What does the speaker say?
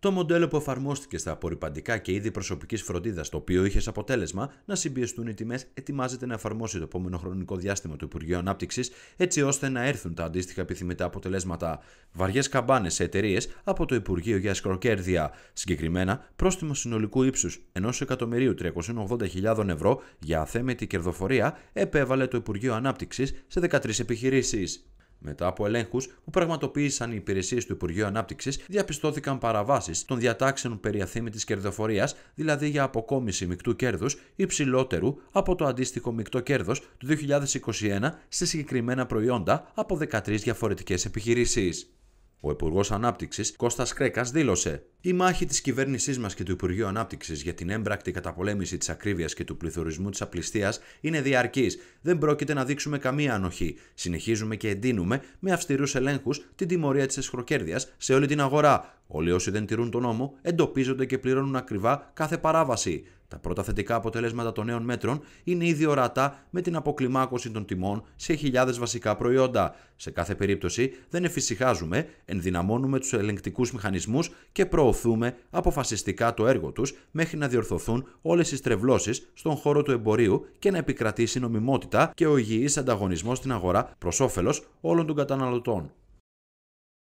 Το μοντέλο που εφαρμόστηκε στα απορριπαντικά και είδη προσωπικής φροντίδας, το οποίο είχες αποτέλεσμα να συμπιεστούν οι τιμές, ετοιμάζεται να εφαρμόσει το επόμενο χρονικό διάστημα του Υπουργείου Ανάπτυξης, έτσι ώστε να έρθουν τα αντίστοιχα επιθυμητά αποτελέσματα. Βαριές καμπάνες σε εταιρείες από το Υπουργείο για Σκροκέρδια. Συγκεκριμένα, πρόστιμο συνολικού ύψους 1.380.000 ευρώ για αθέμητη κερδοφορία επέβαλε το Υπουργείο Ανάπτυξης σε 13 επιχειρήσεις. Μετά από ελέγχους που πραγματοποίησαν οι υπηρεσίες του Υπουργείου Ανάπτυξης, διαπιστώθηκαν παραβάσεις των διατάξεων περί αθήμητης κερδοφορίας, δηλαδή για αποκόμιση μεικτού κέρδους υψηλότερου από το αντίστοιχο μεικτό κέρδος του 2021 σε συγκεκριμένα προϊόντα από 13 διαφορετικές επιχειρήσεις. Ο Υπουργός Ανάπτυξης Κώστας Κρέκας δήλωσε: η μάχη της κυβέρνησής μας και του Υπουργείου Ανάπτυξης για την έμπρακτη καταπολέμηση της ακρίβειας και του πληθωρισμού της απληστίας είναι διαρκής. Δεν πρόκειται να δείξουμε καμία ανοχή. Συνεχίζουμε και εντείνουμε με αυστηρούς ελέγχους την τιμωρία της εσχροκέρδειας σε όλη την αγορά. Όλοι όσοι δεν τηρούν τον νόμο εντοπίζονται και πληρώνουν ακριβά κάθε παράβαση. Τα πρώτα θετικά αποτελέσματα των νέων μέτρων είναι ήδη ορατά με την αποκλιμάκωση των τιμών σε χιλιάδες βασικά προϊόντα. Σε κάθε περίπτωση δεν εφησυχάζουμε, ενδυναμώνουμε τους ελεγκτικούς μηχανισμούς και προωθούμε προωθούμε αποφασιστικά το έργο τους μέχρι να διορθωθούν όλες οι στρεβλώσεις στον χώρο του εμπορίου και να επικρατήσει νομιμότητα και ο υγιής ανταγωνισμός στην αγορά προς όφελος όλων των καταναλωτών.